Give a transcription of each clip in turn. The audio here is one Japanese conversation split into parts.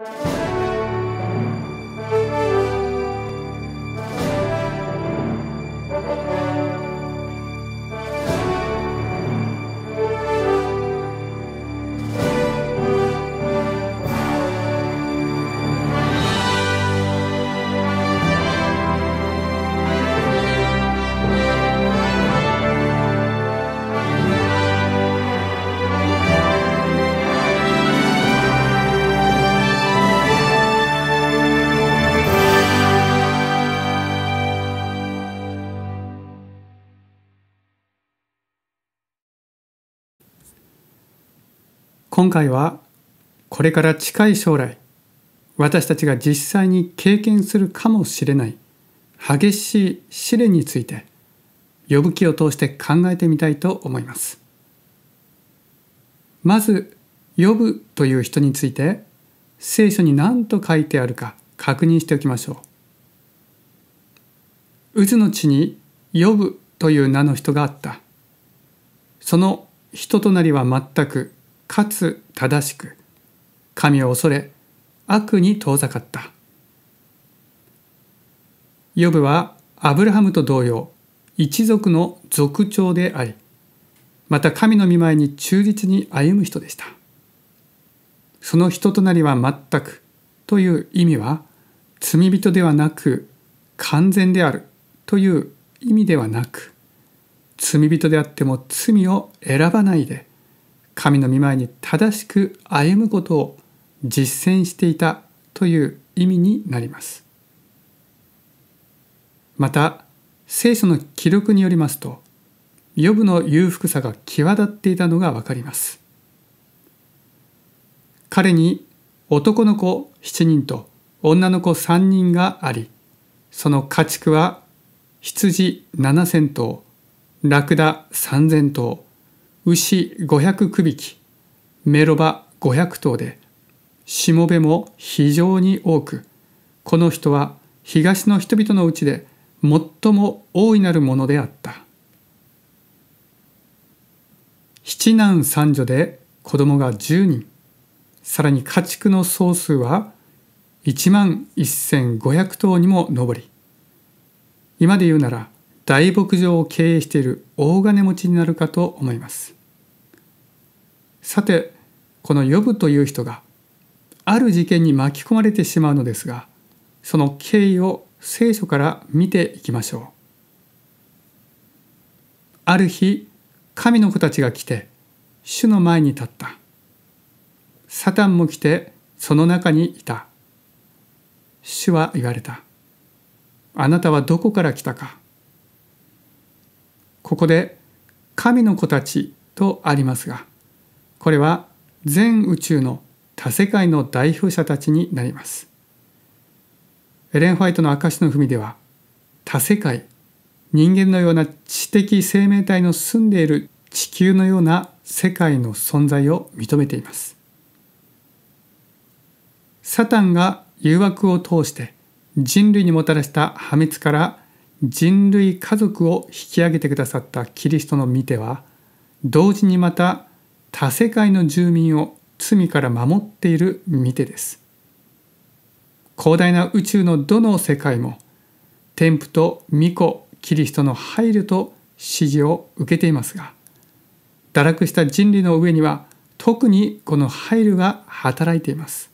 you 今回はこれから近い将来私たちが実際に経験するかもしれない激しい試練について呼ぶ気を通して考えてみたいと思いますまず呼ぶという人について聖書に何と書いてあるか確認しておきましょう渦の地に呼ぶという名の人があったその人となりは全くかつ正しく神を恐れ悪に遠ざかったヨブはアブラハムと同様一族の族長でありまた神の見舞いに忠実に歩む人でしたその人となりは全くという意味は罪人ではなく完全であるという意味ではなく罪人であっても罪を選ばないで神の御前に正しく歩むことを実践していたという意味になります。また、聖書の記録によりますと、ヨブの裕福さが際立っていたのがわかります。彼に男の子7人と女の子3人があり、その家畜は羊7000頭、ラクダ3000頭、牛500区引きメロバ500頭でしもべも非常に多くこの人は東の人々のうちで最も大いなるものであった七男三女で子供が10人さらに家畜の総数は1万1500頭にも上り今で言うなら大牧場を経営している大金持ちになるかと思いますさてこの呼ぶという人がある事件に巻き込まれてしまうのですがその経緯を聖書から見ていきましょう。ある日神の子たちが来て主の前に立った。サタンも来てその中にいた。主は言われた。あなたはどこから来たか。ここで神の子たちとありますがこれは全宇宙の多世界の代表者たちになりますエレン・ホワイトの証の文では多世界人間のような知的生命体の住んでいる地球のような世界の存在を認めていますサタンが誘惑を通して人類にもたらした破滅から人類家族を引き上げてくださったキリストの見ては同時にまた他世界の住民を罪から守っている見てです広大な宇宙のどの世界も天賦と巫女キリストの配慮と指示を受けていますが堕落した人類の上には特にこの配慮が働いています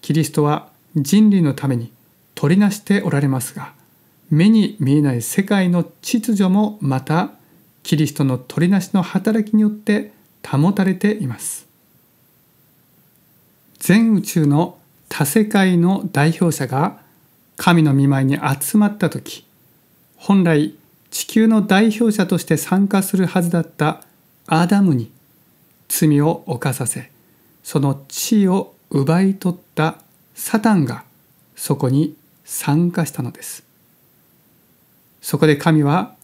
キリストは人類のために取りなしておられますが目に見えない世界の秩序もまたキリストの取りなしの働きによって保たれています全宇宙の多世界の代表者が神の見舞いに集まった時本来地球の代表者として参加するはずだったアダムに罪を犯させその地位を奪い取ったサタンがそこに参加したのですそこで神は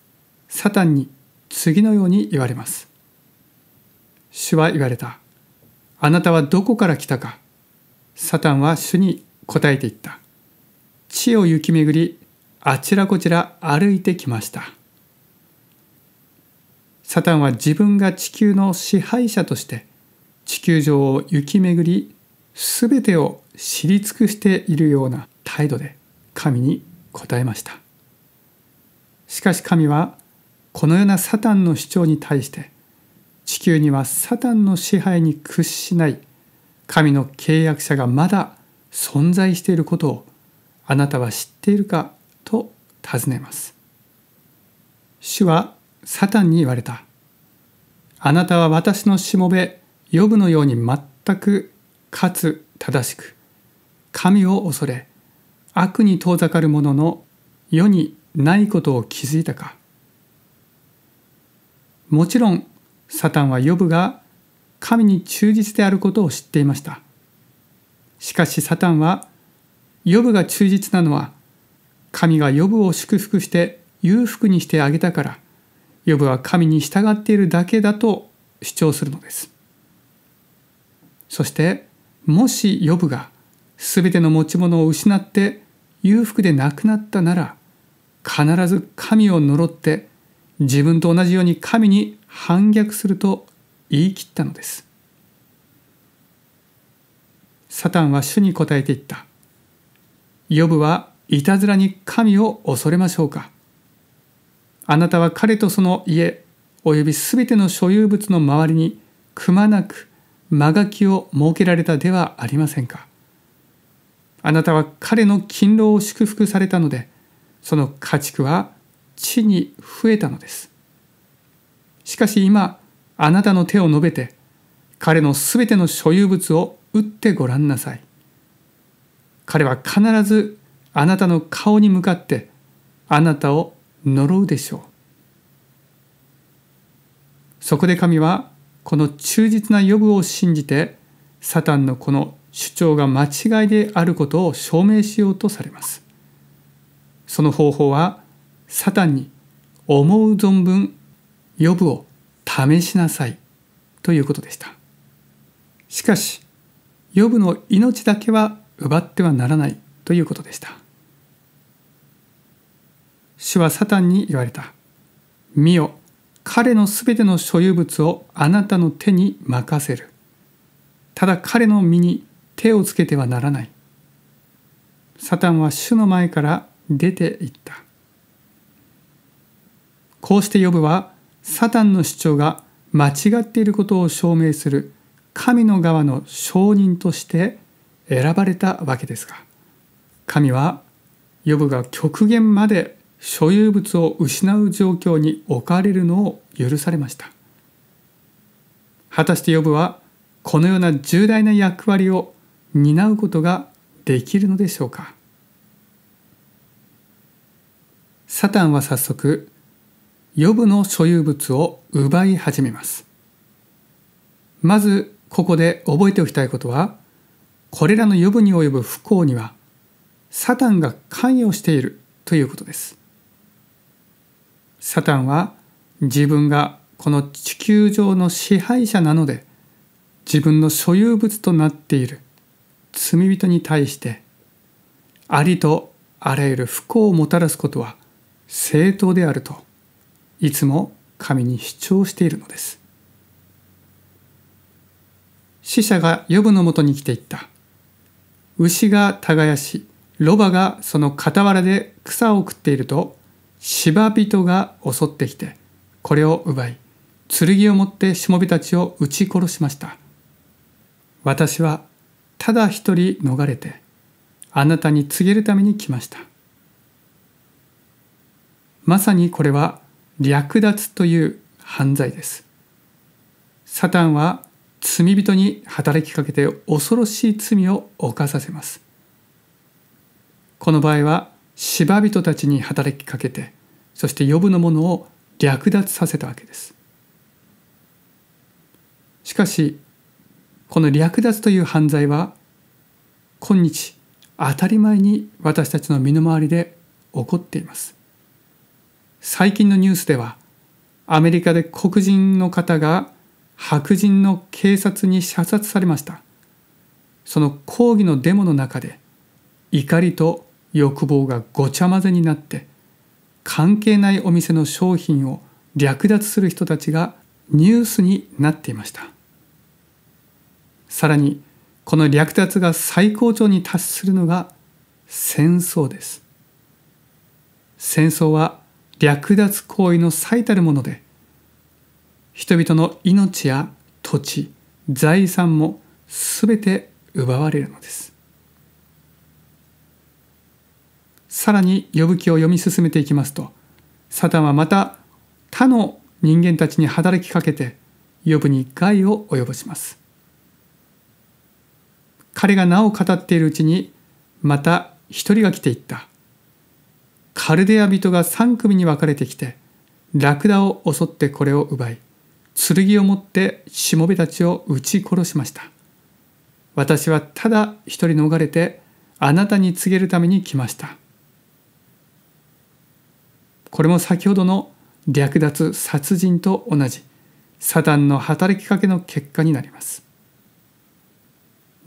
サタンに次のように言われます。主は言われた。あなたはどこから来たか。サタンは主に答えていった。地を行き巡り、あちらこちら歩いてきました。サタンは自分が地球の支配者として地球上を行き巡り全てを知り尽くしているような態度で神に答えましたしかし神はこのようなサタンの主張に対して地球にはサタンの支配に屈しない神の契約者がまだ存在していることをあなたは知っているかと尋ねます。主はサタンに言われた。あなたは私のしもべ、ヨブのように全くかつ正しく、神を恐れ、悪に遠ざかる者の世にないことを気づいたか。もちろんサタンはヨブが神に忠実であることを知っていましたしかしサタンはヨブが忠実なのは神がヨブを祝福して裕福にしてあげたからヨブは神に従っているだけだと主張するのですそしてもしヨブが全ての持ち物を失って裕福で亡くなったなら必ず神を呪って自分と同じように神に反逆すると言い切ったのですサタンは主に答えていったヨブはいたずらに神を恐れましょうかあなたは彼とその家およびすべての所有物の周りにくまなく間書きを設けられたではありませんかあなたは彼の勤労を祝福されたのでその家畜は地に増えたのです。しかし今、あなたの手を述べて、彼のすべての所有物を打ってごらんなさい。彼は必ずあなたの顔に向かってあなたを呪うでしょう。そこで神はこの忠実な予部を信じてサタンのこの主張が間違いであることを証明しようとされます。その方法はサタンに思う存分予部を試しなさいということでした。しかし、予部の命だけは奪ってはならないということでした。主はサタンに言われた。見よ、彼のすべての所有物をあなたの手に任せる。ただ彼の身に手をつけてはならない。サタンは主の前から出て行った。こうして呼ぶはサタンの主張が間違っていることを証明する神の側の証人として選ばれたわけですが神は呼ぶが極限まで所有物を失う状況に置かれるのを許されました果たして呼ぶはこのような重大な役割を担うことができるのでしょうかサタンは早速予ブの所有物を奪い始めます。まずここで覚えておきたいことはこれらの予ブに及ぶ不幸にはサタンが関与しているということです。サタンは自分がこの地球上の支配者なので自分の所有物となっている罪人に対してありとあらゆる不幸をもたらすことは正当であるといつも神に主張しているのです。死者がヨ部のもとに来ていった。牛が耕し、ロバがその傍らで草を食っていると、芝人が襲ってきて、これを奪い、剣を持ってしもびたちを撃ち殺しました。私はただ一人逃れて、あなたに告げるために来ました。まさにこれは略奪という犯罪ですサタンは罪人に働きかけて恐ろしい罪を犯させますこの場合は芝人たちに働きかけてそして呼ぶのものを略奪させたわけですしかしこの略奪という犯罪は今日当たり前に私たちの身の回りで起こっています最近のニュースではアメリカで黒人の方が白人の警察に射殺されましたその抗議のデモの中で怒りと欲望がごちゃ混ぜになって関係ないお店の商品を略奪する人たちがニュースになっていましたさらにこの略奪が最高潮に達するのが戦争です戦争は略奪行為の最たるもので人々の命や土地財産も全て奪われるのですさらに呼ぶ記を読み進めていきますとサタンはまた他の人間たちに働きかけて呼ぶに害を及ぼします彼がなお語っているうちにまた一人が来ていったカルデア人が3組に分かれてきてラクダを襲ってこれを奪い剣を持ってしもべたちを撃ち殺しました私はただ一人逃れてあなたに告げるために来ましたこれも先ほどの略奪殺人と同じサタンの働きかけの結果になります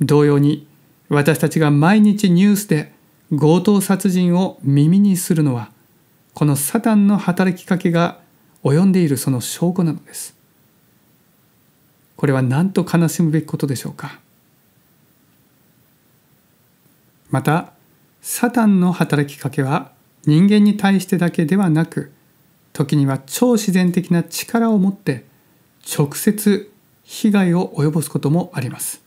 同様に私たちが毎日ニュースで強盗殺人を耳にするのはこのサタンの働きかけが及んでいるその証拠なのですこれは何と悲しむべきことでしょうかまたサタンの働きかけは人間に対してだけではなく時には超自然的な力を持って直接被害を及ぼすこともあります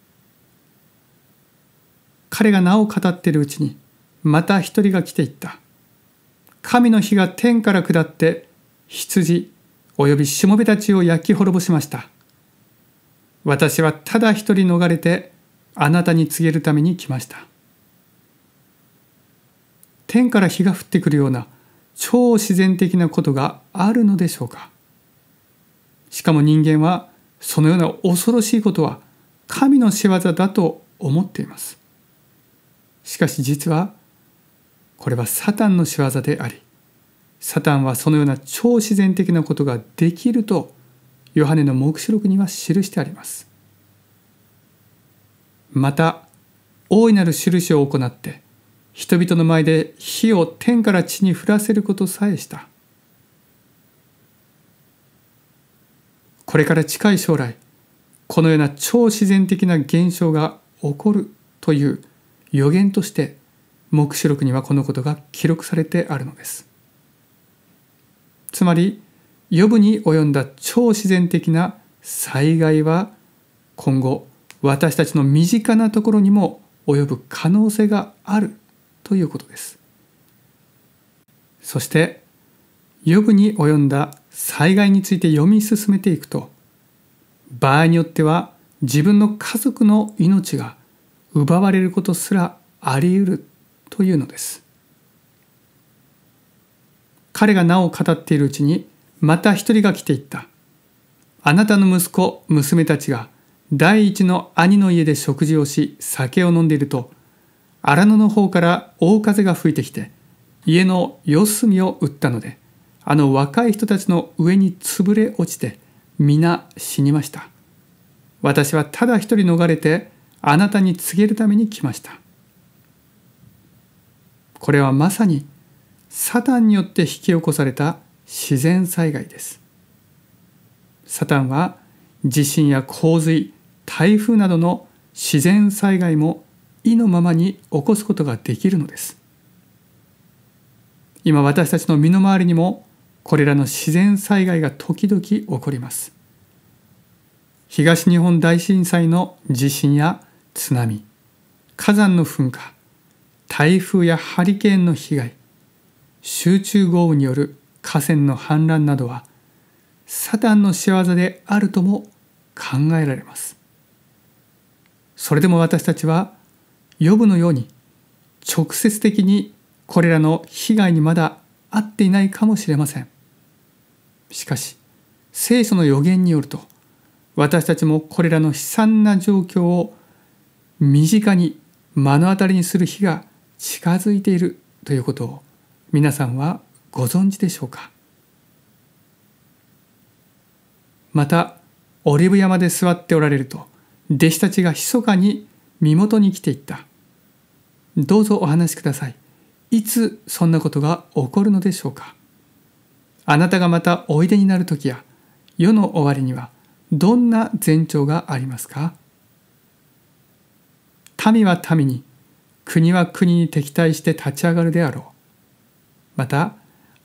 彼がなお語っているうちにまた一人が来ていった。神の火が天から下って羊およびしもべたちを焼き滅ぼしました。私はただ一人逃れてあなたに告げるために来ました。天から火が降ってくるような超自然的なことがあるのでしょうかしかも人間はそのような恐ろしいことは神の仕業だと思っていますしかし実はこれはサタンの仕業でありサタンはそのような超自然的なことができるとヨハネの黙示録には記してありますまた大いなる印を行って人々の前で火を天から地に降らせることさえしたこれから近い将来このような超自然的な現象が起こるという予言として黙示録にはこのことが記録されてあるのですつまり予部に及んだ超自然的な災害は今後私たちの身近なところにも及ぶ可能性があるということですそして予部に及んだ災害について読み進めていくと場合によっては自分の家族の命が奪われることすらあり得るというのです。彼がなお語っているうちにまた一人が来ていった。あなたの息子、娘たちが第一の兄の家で食事をし酒を飲んでいると荒野の方から大風が吹いてきて家の四隅を打ったのであの若い人たちの上に潰れ落ちて皆死にました私はただ一人逃れてあなたに告げるために来ましたこれはまさにサタンによって引き起こされた自然災害ですサタンは地震や洪水台風などの自然災害も意のままに起こすことができるのです今私たちの身の回りにもこれらの自然災害が時々起こります東日本大震災の地震や津波火山の噴火台風やハリケーンの被害集中豪雨による河川の氾濫などはサタンの仕業であるとも考えられますそれでも私たちはヨブのように直接的にこれらの被害にまだ合っていないかもしれませんしかし聖書の予言によると私たちもこれらの悲惨な状況を身近に目の当たりにする日が近づいているということを皆さんはご存知でしょうかまたオリブ山で座っておられると弟子たちが密かに身元に来ていったどうぞお話しくださいいつそんなことが起こるのでしょうかあなたがまたおいでになる時や世の終わりにはどんな前兆がありますか民は民に国は国に敵対して立ち上がるであろうまた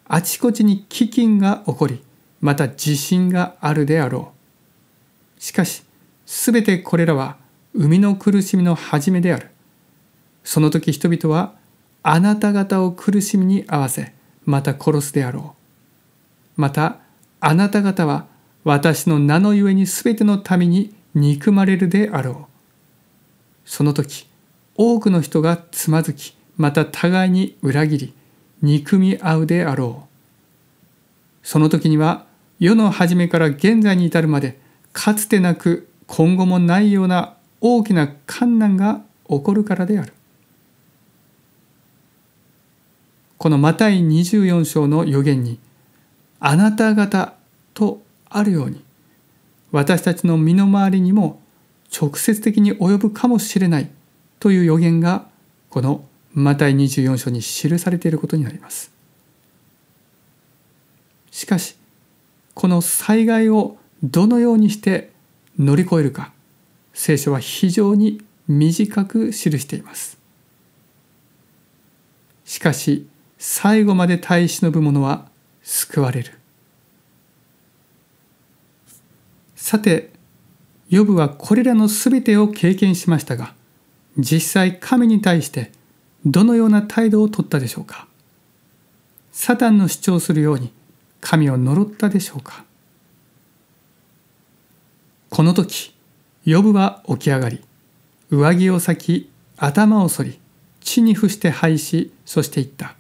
あちこちに飢饉が起こりまた地震があるであろうしかしすべてこれらは生みの苦しみの始めであるその時人々はあなた方を苦しみに合わせまた殺すであろうまたあなた方は私の名のゆえにすべての民に憎まれるであろうその時多くの人がつまずきまた互いに裏切り憎み合うであろうその時には世の初めから現在に至るまでかつてなく今後もないような大きな困難が起こるからであるこのマタイ24章の予言に「あなた方」とあるように私たちの身の回りにも直接的に及ぶかもしれない「という予言がこのマタイ24章に記されていることになります。しかしこの災害をどのようにして乗り越えるか聖書は非常に短く記しています。しかし最後まで耐え忍ぶ者は救われる。さて、ヨブはこれらのすべてを経験しましたが、実際神に対してどのような態度をとったでしょうかサタンの主張するように神を呪ったでしょうかこの時ヨブは起き上がり上着を裂き頭を剃り地に伏して廃しそして言った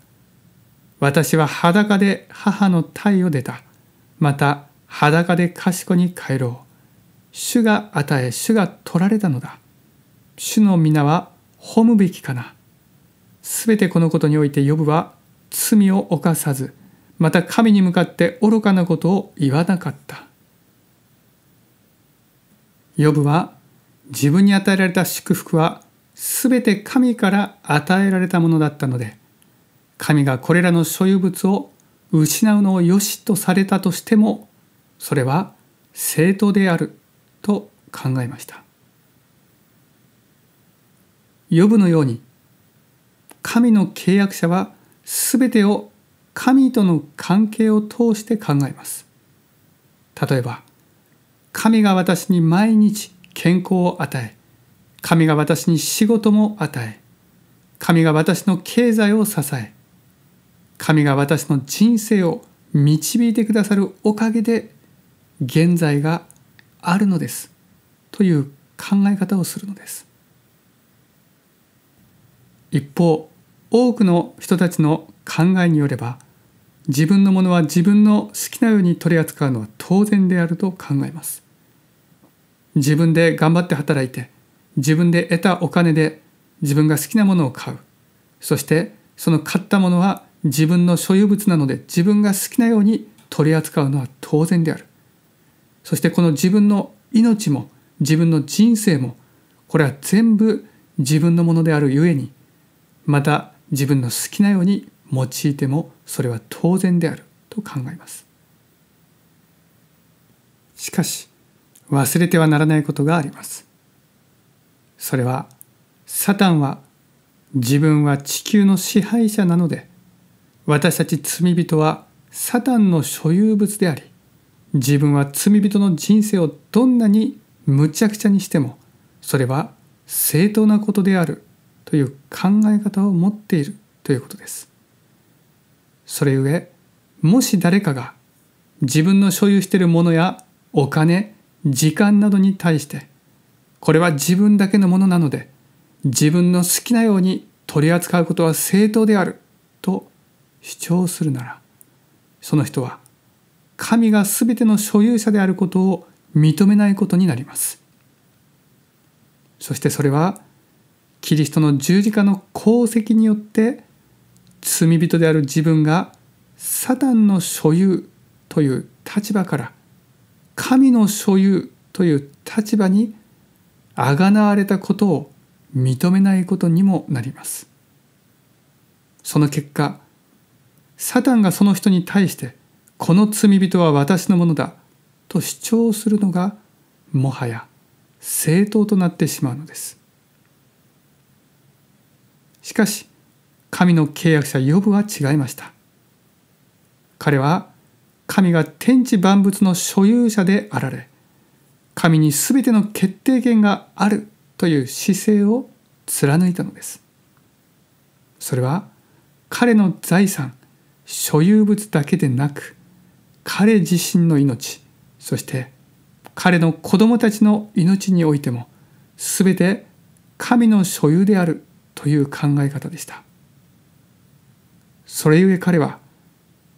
私は裸で母の体を出たまた裸で賢に帰ろう主が与え主が取られたのだ主の皆は褒むべきかな。すべてこのことにおいて呼ぶは罪を犯さず、また神に向かって愚かなことを言わなかった。呼ぶは自分に与えられた祝福はすべて神から与えられたものだったので、神がこれらの所有物を失うのをよしとされたとしても、それは正当であると考えました。呼ぶのように神の契約者は全てを神との関係を通して考えます例えば神が私に毎日健康を与え神が私に仕事も与え神が私の経済を支え神が私の人生を導いてくださるおかげで現在があるのですという考え方をするのです。一方多くの人たちの考えによれば自分のものは自分の好きなように取り扱うのは当然であると考えます自分で頑張って働いて自分で得たお金で自分が好きなものを買うそしてその買ったものは自分の所有物なので自分が好きなように取り扱うのは当然であるそしてこの自分の命も自分の人生もこれは全部自分のものであるゆえにまた自分の好きなように用いてもそれは当然であると考えますしかし忘れてはならないことがありますそれはサタンは自分は地球の支配者なので私たち罪人はサタンの所有物であり自分は罪人の人生をどんなにむちゃくちゃにしてもそれは正当なことであるという考え方を持っているということです。それゆえ、もし誰かが自分の所有しているものやお金、時間などに対して、これは自分だけのものなので、自分の好きなように取り扱うことは正当であると主張するなら、その人は神が全ての所有者であることを認めないことになります。そしてそれはキリストの十字架の功績によって罪人である自分がサタンの所有という立場から神の所有という立場にあがなわれたことを認めないことにもなります。その結果サタンがその人に対して「この罪人は私のものだ」と主張するのがもはや正当となってしまうのです。しかし、神の契約者ヨブは違いました。彼は神が天地万物の所有者であられ、神に全ての決定権があるという姿勢を貫いたのです。それは彼の財産、所有物だけでなく、彼自身の命、そして彼の子供たちの命においても、全て神の所有であるという考え方でした。それゆえ彼は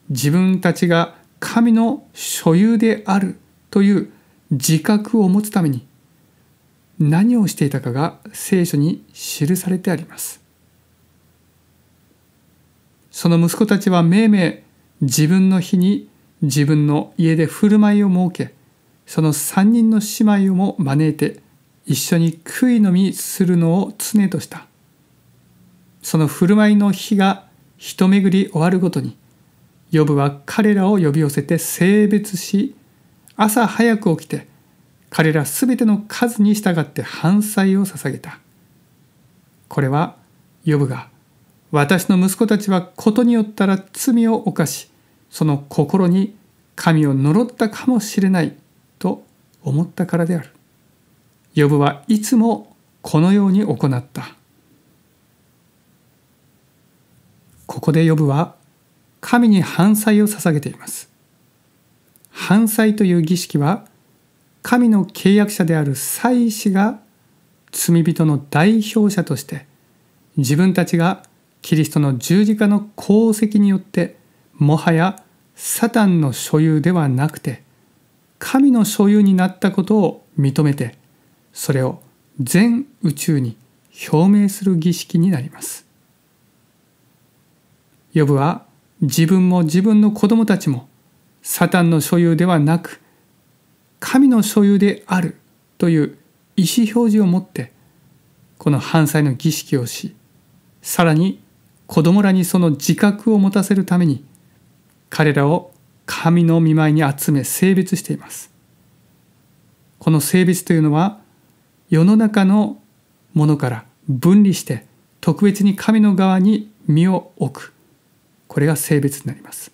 自分たちが神の所有であるという自覚を持つために何をしていたかが聖書に記されてあります。その息子たちはめいめい自分の日に自分の家で振る舞いを設けその三人の姉妹をも招いて一緒に悔いのみするのを常とした。その振る舞いの日が一巡り終わるごとにヨブは彼らを呼び寄せて性別し朝早く起きて彼らすべての数に従って反祭を捧げたこれはヨブが私の息子たちはことによったら罪を犯しその心に神を呪ったかもしれないと思ったからである。ヨブはいつもこのように行った。ここで呼ぶは神に犯罪を捧げています。犯罪という儀式は神の契約者である祭司が罪人の代表者として自分たちがキリストの十字架の功績によってもはやサタンの所有ではなくて神の所有になったことを認めてそれを全宇宙に表明する儀式になります。ヨブは自分も自分の子供たちもサタンの所有ではなく神の所有であるという意思表示を持ってこの犯罪の儀式をしさらに子供らにその自覚を持たせるために彼らを神の見舞いに集め性別していますこの性別というのは世の中のものから分離して特別に神の側に身を置くこれが性別になります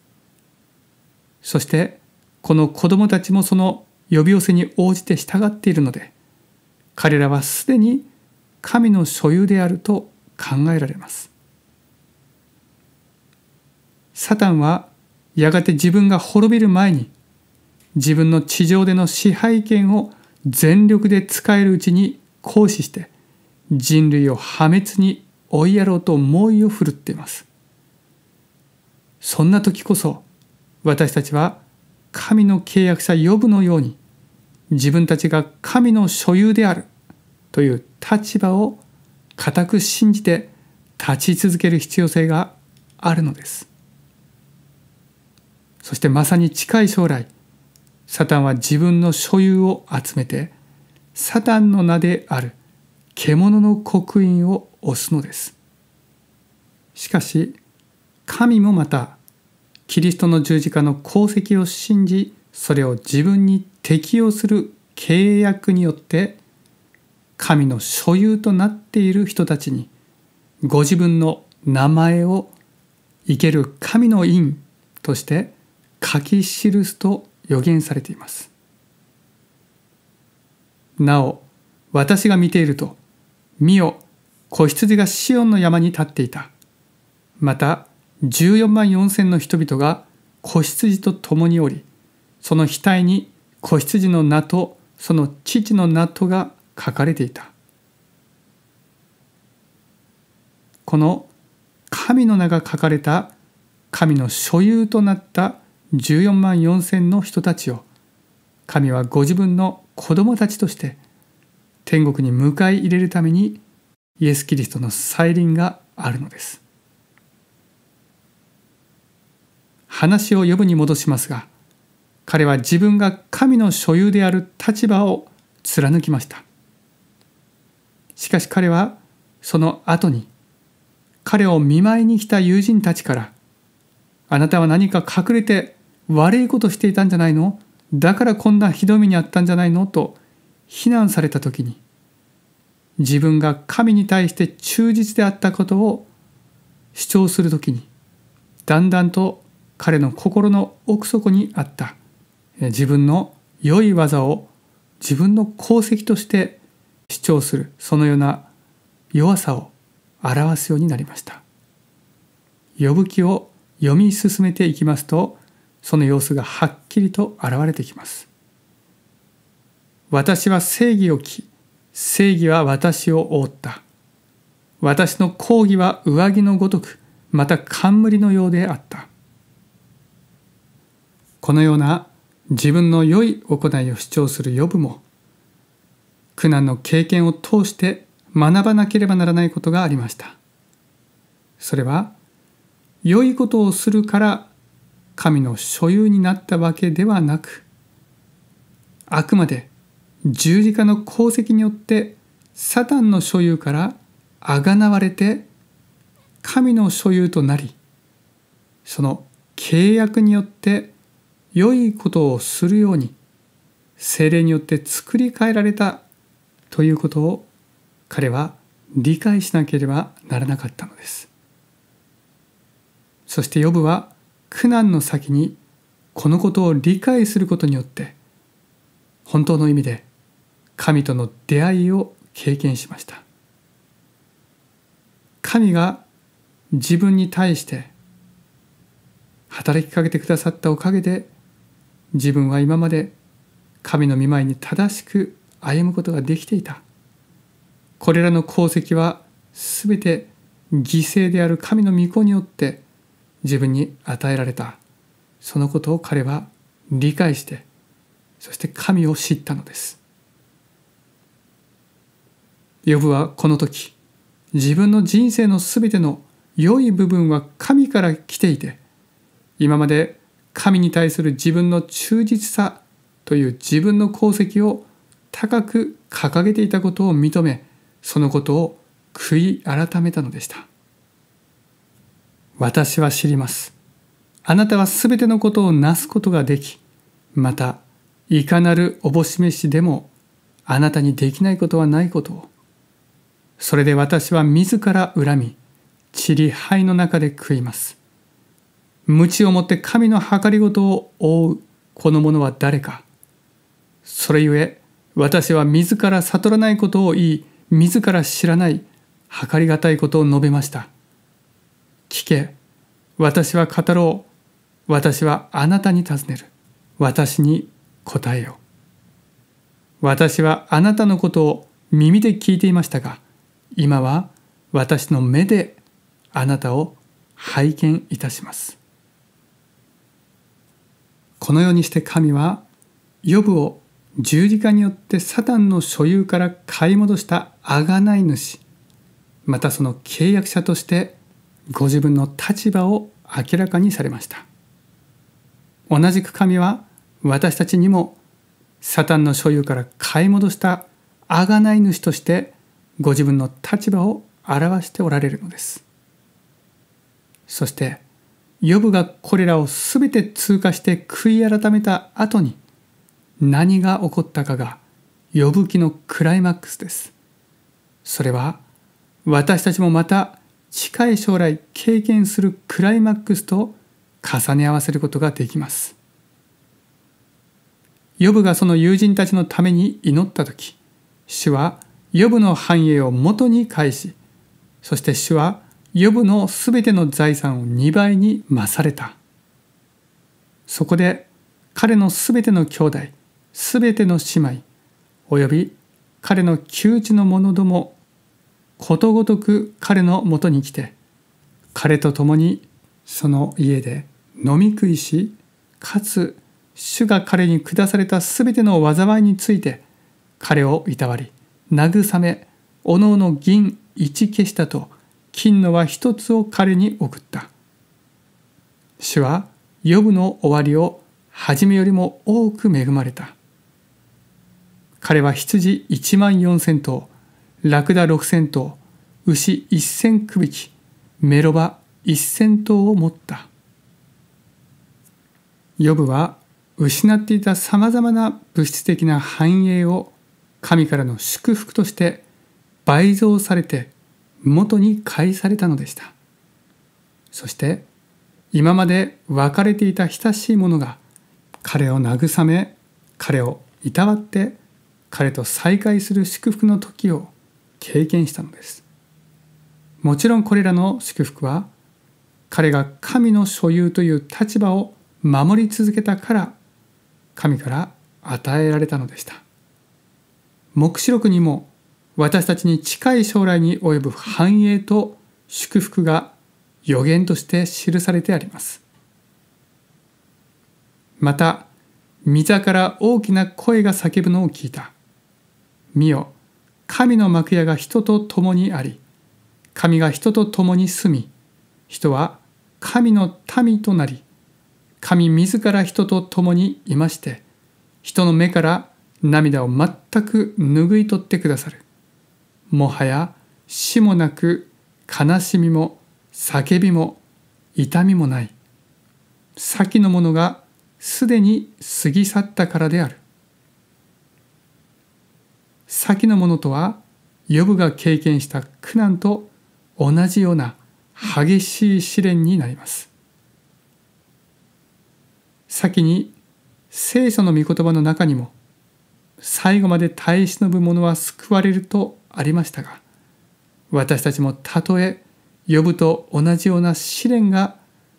そしてこの子供たちもその呼び寄せに応じて従っているので彼らはすでに神の所有であると考えられますサタンはやがて自分が滅びる前に自分の地上での支配権を全力で使えるうちに行使して人類を破滅に追いやろうと猛威を振るっていますそんな時こそ私たちは神の契約者呼ぶのように自分たちが神の所有であるという立場を固く信じて立ち続ける必要性があるのですそしてまさに近い将来サタンは自分の所有を集めてサタンの名である獣の刻印を押すのですしかし神もまたキリストの十字架の功績を信じそれを自分に適用する契約によって神の所有となっている人たちにご自分の名前を生ける神の印として書き記すと予言されています。なお私が見ていると見よ子羊がシオンの山に立っていたまた14万4千の人々が子羊と共におりその額に子羊の名とその父の名とが書かれていたこの神の名が書かれた神の所有となった14万4千の人たちを神はご自分の子供たちとして天国に迎え入れるためにイエス・キリストの再臨があるのです。話を呼ぶに戻しますが彼は自分が神の所有である立場を貫きましたしかし彼はその後に彼を見舞いに来た友人たちからあなたは何か隠れて悪いことしていたんじゃないのだからこんなひどい目にあったんじゃないのと非難された時に自分が神に対して忠実であったことを主張する時にだんだんと彼の心の奥底にあった自分の良い技を自分の功績として主張するそのような弱さを表すようになりました呼ぶ気を読み進めていきますとその様子がはっきりと現れてきます私は正義を着正義は私を覆った私の抗議は上着のごとくまた冠のようであったこのような自分の良い行いを主張する予部も苦難の経験を通して学ばなければならないことがありましたそれは良いことをするから神の所有になったわけではなくあくまで十字架の功績によってサタンの所有からあがなわれて神の所有となりその契約によって良いことをするように精霊によって作り変えられたということを彼は理解しなければならなかったのですそしてヨブは苦難の先にこのことを理解することによって本当の意味で神との出会いを経験しました神が自分に対して働きかけてくださったおかげで自分は今まで神の御前に正しく歩むことができていたこれらの功績は全て犠牲である神の御子によって自分に与えられたそのことを彼は理解してそして神を知ったのですヨブはこの時自分の人生の全ての良い部分は神から来ていて今まで神に対する自分の忠実さという自分の功績を高く掲げていたことを認めそのことを悔い改めたのでした私は知りますあなたはすべてのことをなすことができまたいかなるおぼしめしでもあなたにできないことはないことをそれで私は自ら恨み塵灰の中で食います無知をもって神の計りごとを覆うこの者は誰かそれゆえ私は自ら悟らないことを言い自ら知らない計りがたいことを述べました聞け私は語ろう私はあなたに尋ねる私に答えよ私はあなたのことを耳で聞いていましたが今は私の目であなたを拝見いたしますこのようにして神はヨブを十字架によってサタンの所有から買い戻した贖い主またその契約者としてご自分の立場を明らかにされました同じく神は私たちにもサタンの所有から買い戻した贖い主としてご自分の立場を表しておられるのですそしてヨブがこれらを全て通過して悔い改めた後に何が起こったかがヨブ記のクライマックスです。それは私たちもまた近い将来経験するクライマックスと重ね合わせることができます。ヨブがその友人たちのために祈った時主はヨブの繁栄を元に返しそして主はヨブのすべての財産を2倍にされた。そこで彼のすべての兄弟、すべての姉妹、および彼の窮地の者ども、ことごとく彼のもとに来て、彼と共にその家で飲み食いし、かつ主が彼に下されたすべての災いについて、彼をいたわり、慰め、おのおの銀一消したと、金のは一つを彼に送った。主はヨブの終わりを初めよりも多く恵まれた。彼は羊一万四千頭、ラクダ六千頭、牛一千区匹、メロバ一千頭を持った。ヨブは失っていたさまざまな物質的な繁栄を神からの祝福として倍増されて元に返されたのでしたそして今まで別れていた親しい者が彼を慰め彼をいたわって彼と再会する祝福の時を経験したのですもちろんこれらの祝福は彼が神の所有という立場を守り続けたから神から与えられたのでした黙示録にも私たちに近い将来に及ぶ繁栄と祝福が予言として記されてありますまた御座から大きな声が叫ぶのを聞いた見よ神の幕屋が人と共にあり神が人と共に住み人は神の民となり神自ら人と共にいまして人の目から涙を全く拭い取ってくださるもはや死もなく悲しみも叫びも痛みもない先のものがすでに過ぎ去ったからである先のものとは予部が経験した苦難と同じような激しい試練になります先に聖書の御言葉の中にも最後まで耐え忍ぶ者は救われるとありましたが私たちもたとえ呼ぶと同じような試練が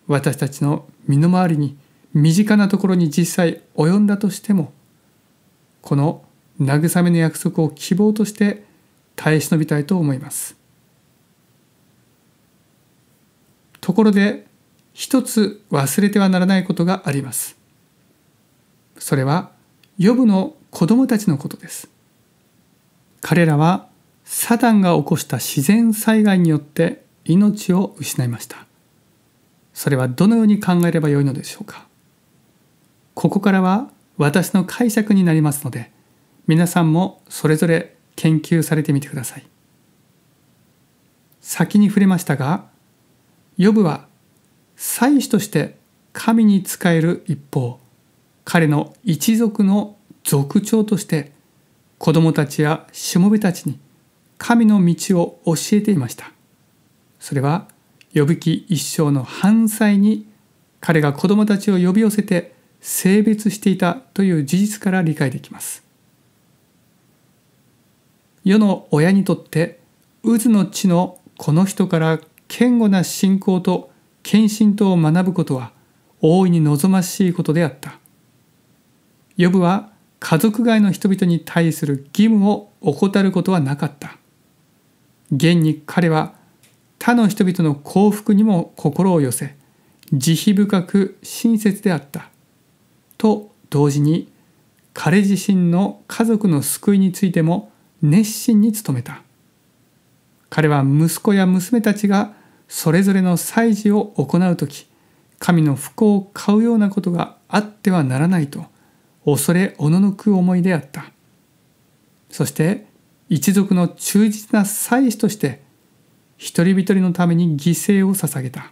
私たちの身の回りに身近なところに実際及んだとしてもこの慰めの約束を希望として耐え忍びたいと思いますところで一つ忘れてはならないことがありますそれは呼ぶの子供たちのことです彼らはサタンが起こした自然災害によって命を失いましたそれはどのように考えればよいのでしょうかここからは私の解釈になりますので皆さんもそれぞれ研究されてみてください先に触れましたがヨブは祭司として神に仕える一方彼の一族の族長として子供たちやしもべたちに神の道を教えていましたそれは呼ぶ気一生の犯罪に彼が子供たちを呼び寄せて性別していたという事実から理解できます世の親にとって渦の地のこの人から堅固な信仰と献身とを学ぶことは大いに望ましいことであった呼ぶは家族外の人々に対する義務を怠ることはなかった現に彼は他の人々の幸福にも心を寄せ慈悲深く親切であったと同時に彼自身の家族の救いについても熱心に努めた彼は息子や娘たちがそれぞれの祭事を行う時神の不幸を買うようなことがあってはならないと恐れおののく思いであったそして一族の忠実な祭司として一人一人のために犠牲を捧げた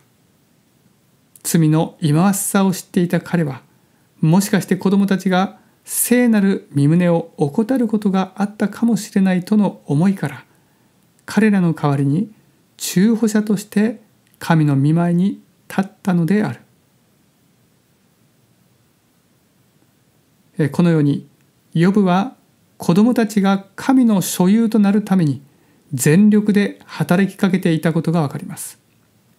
罪の忌まわしさを知っていた彼はもしかして子供たちが聖なる身旨を怠ることがあったかもしれないとの思いから彼らの代わりに中保者として神の見舞いに立ったのであるこのようにヨブは子供たちが神の所有となるために全力で働きかけていたことがわかります。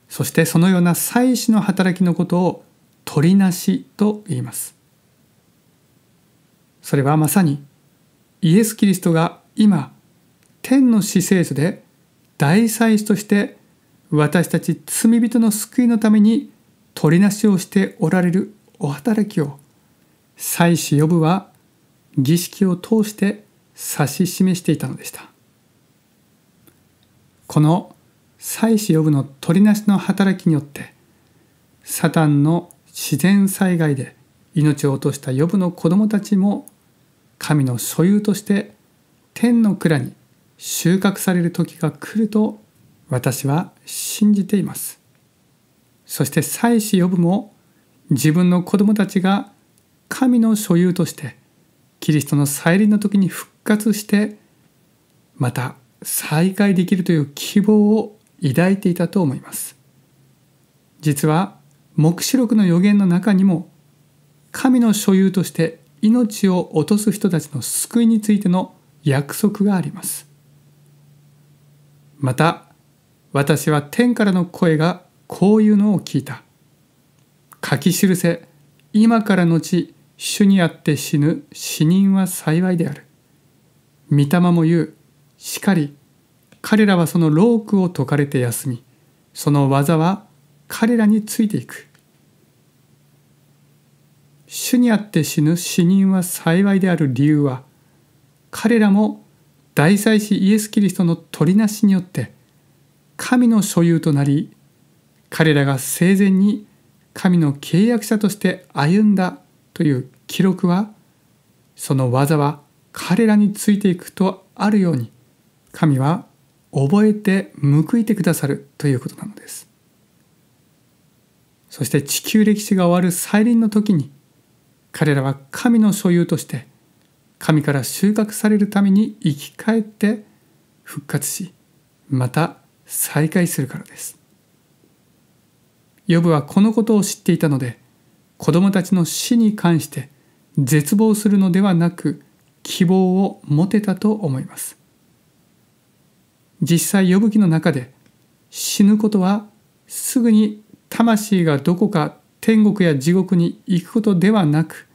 そしてそのような祭祀の働きのことを取りなしと言います。それはまさにイエス・キリストが今天の死聖所で大祭司として私たち罪人の救いのために取りなしをしておられるお働きを祭司呼ぶは儀式を通して指し示していたのでしたこの祭祀呼ぶの取りなしの働きによってサタンの自然災害で命を落とした呼ぶの子供たちも神の所有として天の蔵に収穫される時が来ると私は信じていますそして祭祀呼ぶも自分の子供たちが神の所有としてキリストの再臨の時に復活してまた再会できるという希望を抱いていたと思います実は黙示録の予言の中にも神の所有として命を落とす人たちの救いについての約束がありますまた私は天からの声がこういうのを聞いた書き記せ今から後主にあって死ぬ死人は幸いである。御霊も言う、しかり、彼らはそのロークを解かれて休み、その技は彼らについていく。主にあって死ぬ死人は幸いである理由は、彼らも大祭司イエス・キリストの取りなしによって、神の所有となり、彼らが生前に神の契約者として歩んだという記録はその技は彼らについていくとあるように神は覚えて報いてくださるということなのですそして地球歴史が終わる再臨の時に彼らは神の所有として神から収穫されるために生き返って復活しまた再会するからです。ヨブはこのことを知っていたので子供たちの死に関して絶望するのではなく希望を持てたと思います実際呼ぶ気の中で死ぬことはすぐに魂がどこか天国や地獄に行くことではなく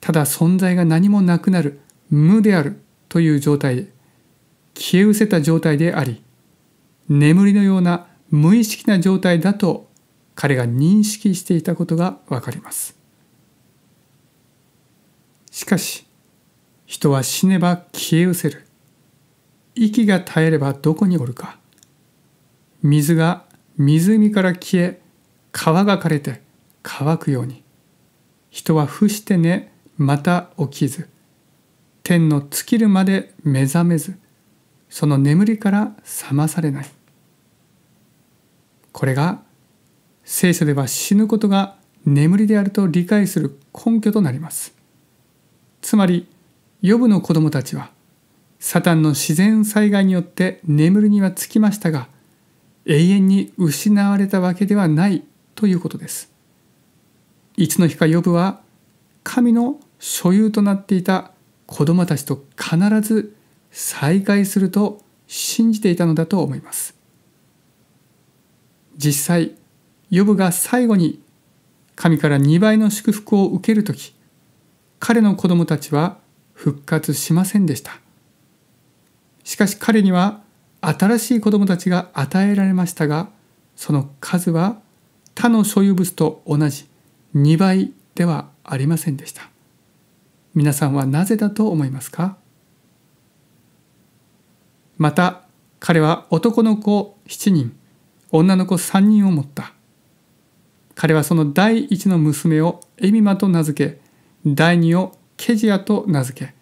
ただ存在が何もなくなる無であるという状態消え失せた状態であり眠りのような無意識な状態だと彼が認識していたことがわかります。しかし、人は死ねば消え失せる。息が絶えればどこにおるか。水が湖から消え、川が枯れて乾くように。人は伏してね、また起きず。天の尽きるまで目覚めず、その眠りから覚まされない。これが聖書では死ぬことが眠りであると理解する根拠となります。つまり、ヨブの子供たちは、サタンの自然災害によって眠りにはつきましたが、永遠に失われたわけではないということです。いつの日かヨブは、神の所有となっていた子供たちと必ず再会すると信じていたのだと思います。実際、ヨブが最後に神から2倍の祝福を受ける時彼の子供たちは復活しませんでしたしかし彼には新しい子供たちが与えられましたがその数は他の所有物と同じ2倍ではありませんでした皆さんはなぜだと思いますかまた彼は男の子7人女の子3人を持った彼はその第一の娘をエミマと名付け第二をケジアと名付け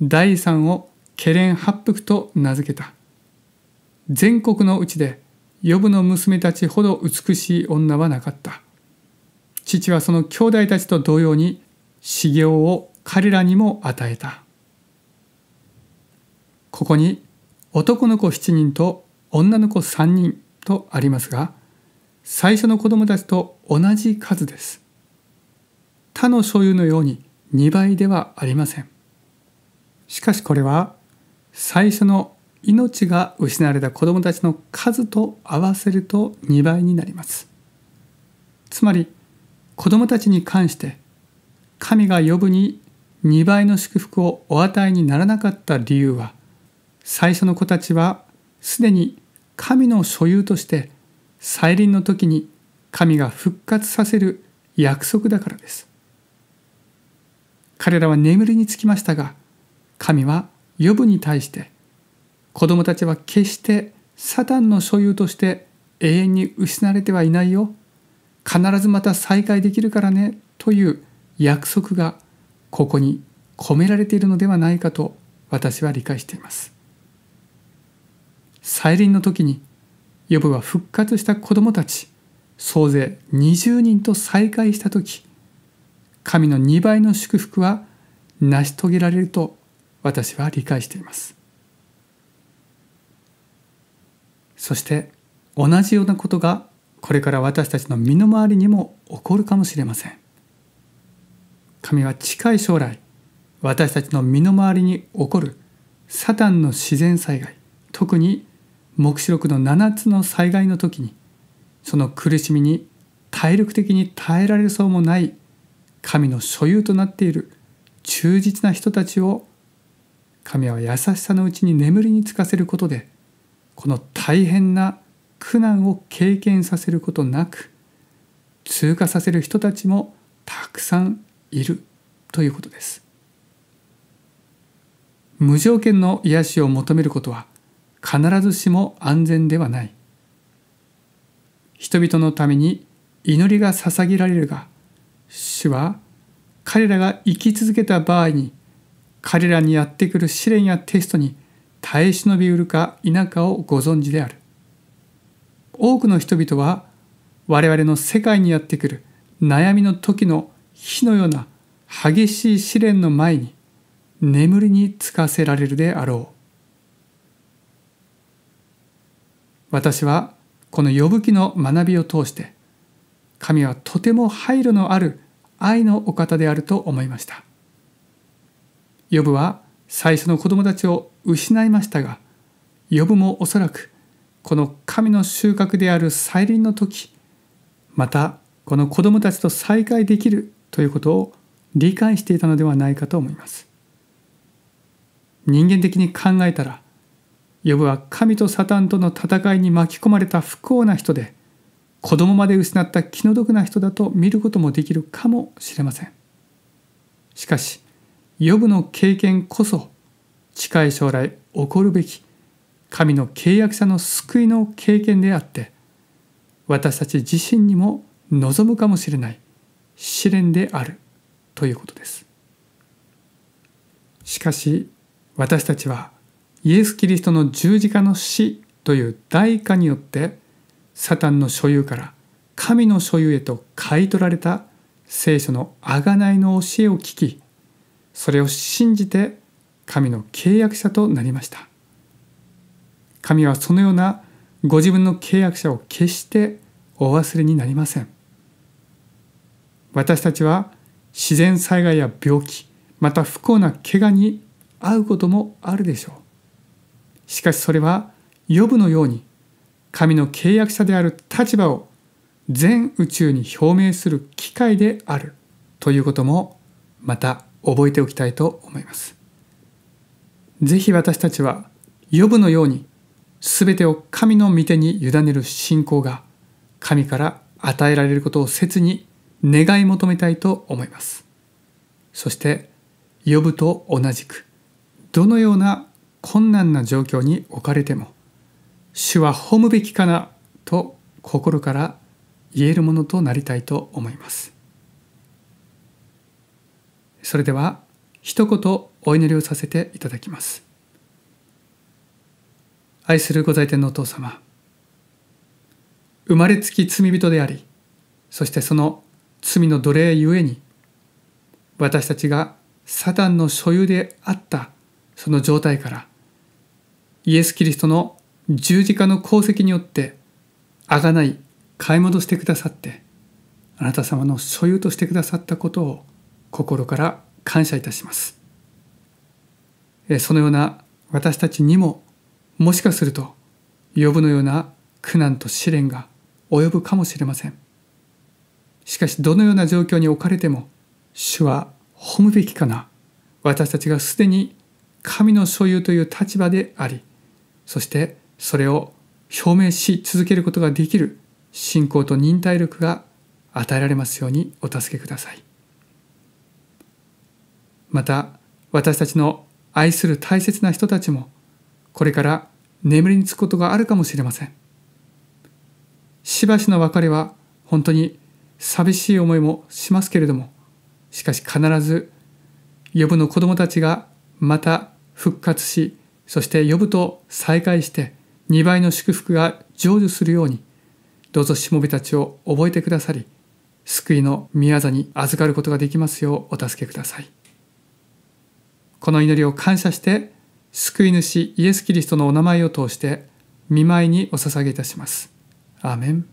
第三をケレン八福と名付けた全国のうちでヨブの娘たちほど美しい女はなかった父はその兄弟たちと同様に修行を彼らにも与えたここに男の子7人と女の子3人とありますが最初の子供たちと同じ数です。他の所有のように2倍ではありません。しかしこれは最初の命が失われた子供たちの数と合わせると2倍になります。つまり子供たちに関して神が呼ぶに2倍の祝福をお与えにならなかった理由は最初の子たちはすでに神の所有として再臨の時に神が復活させる約束だからです彼らは眠りにつきましたが神は予部に対して子供たちは決してサタンの所有として永遠に失われてはいないよ必ずまた再会できるからねという約束がここに込められているのではないかと私は理解しています再臨の時にヨ部は復活した子供たち総勢20人と再会した時神の2倍の祝福は成し遂げられると私は理解していますそして同じようなことがこれから私たちの身の回りにも起こるかもしれません神は近い将来私たちの身の回りに起こるサタンの自然災害特に黙示録の7つの災害の時にその苦しみに体力的に耐えられそうもない神の所有となっている忠実な人たちを神は優しさのうちに眠りにつかせることでこの大変な苦難を経験させることなく通過させる人たちもたくさんいるということです無条件の癒しを求めることは必ずしも安全ではない人々のために祈りが捧げられるが主は彼らが生き続けた場合に彼らにやってくる試練やテストに耐え忍びうるか否かをご存知である多くの人々は我々の世界にやってくる悩みの時の火のような激しい試練の前に眠りにつかせられるであろう私はこの呼ぶ気の学びを通して神はとても配慮のある愛のお方であると思いました呼ぶは最初の子供たちを失いましたが呼ぶもおそらくこの神の収穫である再臨の時またこの子供たちと再会できるということを理解していたのではないかと思います人間的に考えたらヨブは神とサタンとの戦いに巻き込まれた不幸な人で子供まで失った気の毒な人だと見ることもできるかもしれませんしかしヨブの経験こそ近い将来起こるべき神の契約者の救いの経験であって私たち自身にも望むかもしれない試練であるということですしかし私たちはイエス・キリストの十字架の死という代価によってサタンの所有から神の所有へと買い取られた聖書の贖いの教えを聞きそれを信じて神の契約者となりました神はそのようなご自分の契約者を決してお忘れになりません私たちは自然災害や病気また不幸な怪我に遭うこともあるでしょうしかしそれは、ヨブのように、神の契約者である立場を全宇宙に表明する機会であるということも、また覚えておきたいと思います。ぜひ私たちは、ヨブのように、全てを神の御手に委ねる信仰が、神から与えられることを切に願い求めたいと思います。そして、呼ぶと同じく、どのような困難な状況に置かれても主は褒むべきかなと心から言えるものとなりたいと思いますそれでは一言お祈りをさせていただきます愛するご在天のお父様生まれつき罪人でありそしてその罪の奴隷ゆえに私たちがサタンの所有であったその状態からイエス・キリストの十字架の功績によって贖い買い戻してくださってあなた様の所有としてくださったことを心から感謝いたしますそのような私たちにももしかすると呼ぶのような苦難と試練が及ぶかもしれませんしかしどのような状況に置かれても主は褒むべきかな私たちがすでに神の所有という立場でありそしてそれを証明し続けることができる信仰と忍耐力が与えられますようにお助けくださいまた私たちの愛する大切な人たちもこれから眠りにつくことがあるかもしれませんしばしの別れは本当に寂しい思いもしますけれどもしかし必ず呼ぶの子供たちがまた復活しそして呼ぶと再会して2倍の祝福が成就するようにどうぞしもべたちを覚えてくださり救いの宮座に預かることができますようお助けくださいこの祈りを感謝して救い主イエス・キリストのお名前を通して見舞いにお捧げいたしますアーメン